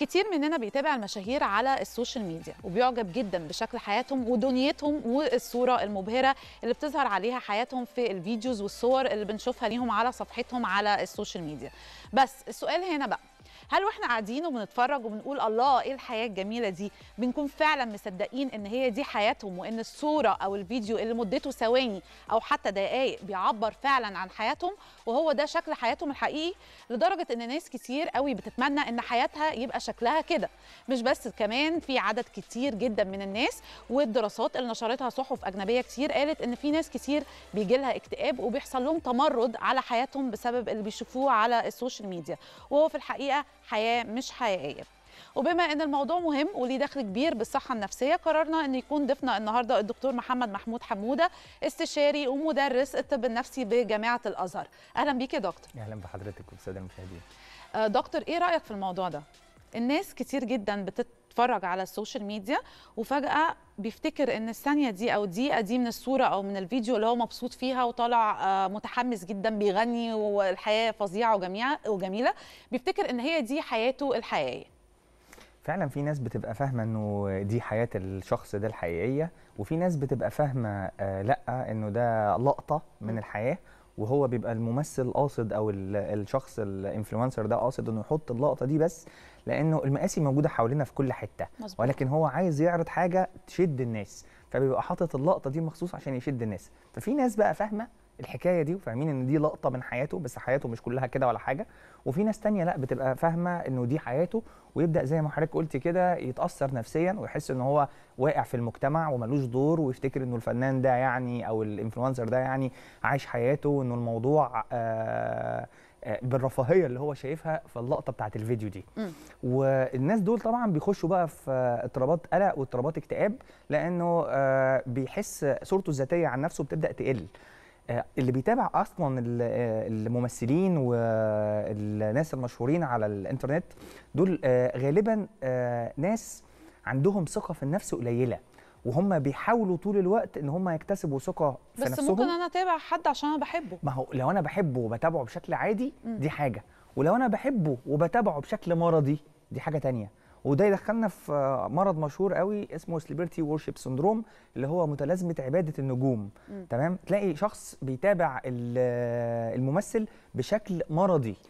كتير مننا بيتابع المشاهير على السوشيال ميديا وبيعجب جدا بشكل حياتهم ودنيتهم والصوره المبهره اللي بتظهر عليها حياتهم في الفيديوز والصور اللي بنشوفها ليهم على صفحتهم على السوشيال ميديا بس السؤال هنا بقى هل واحنا قاعدين وبنتفرج وبنقول الله ايه الحياه الجميله دي بنكون فعلا مصدقين ان هي دي حياتهم وان الصوره او الفيديو اللي مدته ثواني او حتى دقائق بيعبر فعلا عن حياتهم وهو ده شكل حياتهم الحقيقي لدرجه ان ناس كتير قوي بتتمنى ان حياتها يبقى شكلها كده مش بس كمان في عدد كتير جدا من الناس والدراسات اللي نشرتها صحف اجنبيه كتير قالت ان في ناس كتير بيجي لها اكتئاب وبيحصل لهم تمرد على حياتهم بسبب اللي بيشوفوه على السوشيال ميديا وهو في الحقيقه حياه مش حقيقيه وبما ان الموضوع مهم وليه دخل كبير بالصحه النفسيه قررنا ان يكون ضيفنا النهارده الدكتور محمد محمود حموده استشاري ومدرس الطب النفسي بجامعه الازهر اهلا بيك يا دكتور اهلا بحضرتك والساده المشاهدين آه، دكتور ايه رايك في الموضوع ده الناس كتير جدا بتتفرج على السوشيال ميديا وفجاه بيفتكر ان الثانيه دي او الدقيقه دي من الصوره او من الفيديو اللي هو مبسوط فيها وطالع آه، متحمس جدا بيغني والحياه فظيعه وجميله بيفتكر ان هي دي حياته الحقيقيه فعلا في ناس بتبقى فاهمه انه دي حياه الشخص ده الحقيقيه وفي ناس بتبقى فاهمه آه لا انه ده لقطه من الحياه وهو بيبقى الممثل قاصد او الشخص الانفلونسر ده قاصد انه يحط اللقطه دي بس لانه المقاسي موجوده حوالينا في كل حته مزبوط. ولكن هو عايز يعرض حاجه تشد الناس فبيبقى حاطط اللقطه دي مخصوص عشان يشد الناس ففي ناس بقى فاهمه الحكايه دي وفاهمين ان دي لقطه من حياته بس حياته مش كلها كده ولا حاجه وفي ناس تانية لا بتبقى فاهمه انه دي حياته ويبدا زي ما حضرتك قلتي كده يتاثر نفسيا ويحس ان هو واقع في المجتمع وملوش دور ويفتكر انه الفنان ده يعني او الانفلونسر ده يعني عايش حياته وانه الموضوع آه،, آه بالرفاهيه اللي هو شايفها في اللقطه بتاعت الفيديو دي م. والناس دول طبعا بيخشوا بقى في اضطرابات قلق واضطرابات اكتئاب لانه آه، بيحس صورته الذاتيه عن نفسه بتبدا تقل آه، اللي بيتابع اصلا آه، الممثلين والناس المشهورين على الانترنت دول آه، غالبا ناس عندهم ثقه في النفس قليله وهم بيحاولوا طول الوقت ان هم يكتسبوا ثقه في بس نفسهم بس ممكن انا اتابع حد عشان انا بحبه ما هو لو انا بحبه وبتابعه بشكل عادي دي حاجه ولو انا بحبه وبتابعه بشكل مرضي دي حاجه تانية وده يدخلنا في مرض مشهور قوي اسمه سليبرتي وورشيب سندروم اللي هو متلازمه عباده النجوم م. تمام تلاقي شخص بيتابع الممثل بشكل مرضي